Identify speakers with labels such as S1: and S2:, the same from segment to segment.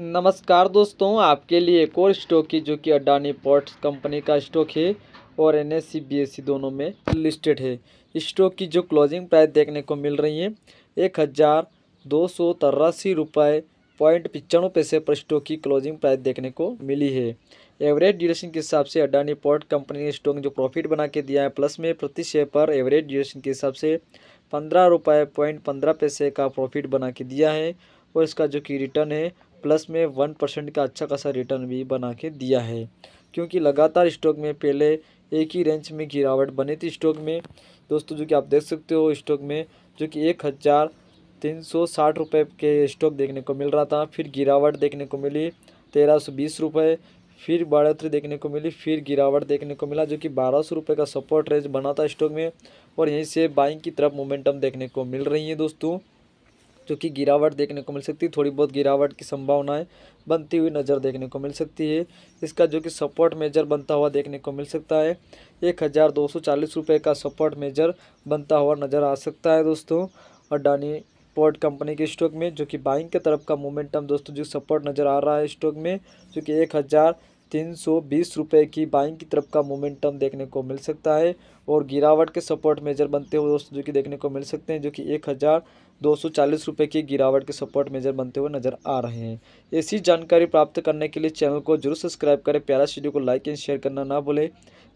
S1: नमस्कार दोस्तों आपके लिए एक और स्टॉक है जो कि अडानी पोर्ट्स कंपनी का स्टॉक है और एन एस e दोनों में लिस्टेड है स्टॉक की जो क्लोजिंग प्राइस देखने को मिल रही है एक हज़ार दो सौ तिरासी रुपये पॉइंट पचानवे पैसे पर स्टॉक की क्लोजिंग प्राइस देखने को मिली है एवरेज ड्यूरेशन के हिसाब से अडानी पोर्ट कंपनी ने स्टॉक जो प्रॉफिट बना के दिया है प्लस में प्रति शेयर पर एवरेज ड्यूरेशन के हिसाब से पंद्रह रुपये पॉइंट पंद्रह पैसे का प्रॉफिट बना के दिया है और इसका जो कि रिटर्न है प्लस में वन परसेंट का अच्छा खासा रिटर्न भी बना के दिया है क्योंकि लगातार स्टॉक में पहले एक ही रेंज में गिरावट बनी थी स्टॉक में दोस्तों जो कि आप देख सकते हो स्टॉक में जो कि एक हज़ार तीन सौ साठ रुपये के स्टॉक देखने को मिल रहा था फिर गिरावट देखने को मिली तेरह सौ बीस रुपये फिर बढ़ोतरी देखने को मिली फिर गिरावट देखने को मिला जो कि बारह सौ रुपये का सपोर्ट रेंज बना था स्टॉक में और यहीं से बाइंग की तरफ मोमेंटम देखने को मिल रही है दोस्तों जो कि गिरावट देखने को मिल सकती है थोड़ी बहुत गिरावट की संभावनाएं बनती हुई नज़र देखने को मिल सकती है इसका जो कि सपोर्ट मेजर बनता हुआ देखने को मिल सकता है एक हज़ार दो सौ चालीस रुपये का सपोर्ट मेजर बनता हुआ नज़र आ सकता है दोस्तों अडानी पोर्ट कंपनी के स्टॉक में जो कि बाइंग के तरफ का मोमेंटम दोस्तों जो सपोर्ट नज़र आ रहा है स्टॉक में जो कि एक हज़ार तीन सौ बीस रुपये की बाइंग की तरफ का मोमेंटम देखने को मिल सकता है और गिरावट के सपोर्ट मेजर बनते हुए दोस्तों जो कि देखने को मिल सकते हैं जो कि एक हज़ार दो सौ चालीस रुपये की गिरावट के सपोर्ट मेजर बनते हुए नजर आ रहे हैं ऐसी जानकारी प्राप्त करने के लिए चैनल को जरूर सब्सक्राइब करें प्यारा वीडियो को लाइक एंड शेयर करना ना भूलें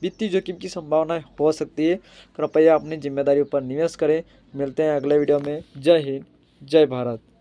S1: वित्तीय जोखिम की संभावना हो सकती है कृपया अपनी जिम्मेदारी पर निवेश करें मिलते हैं अगले वीडियो में जय हिंद जय भारत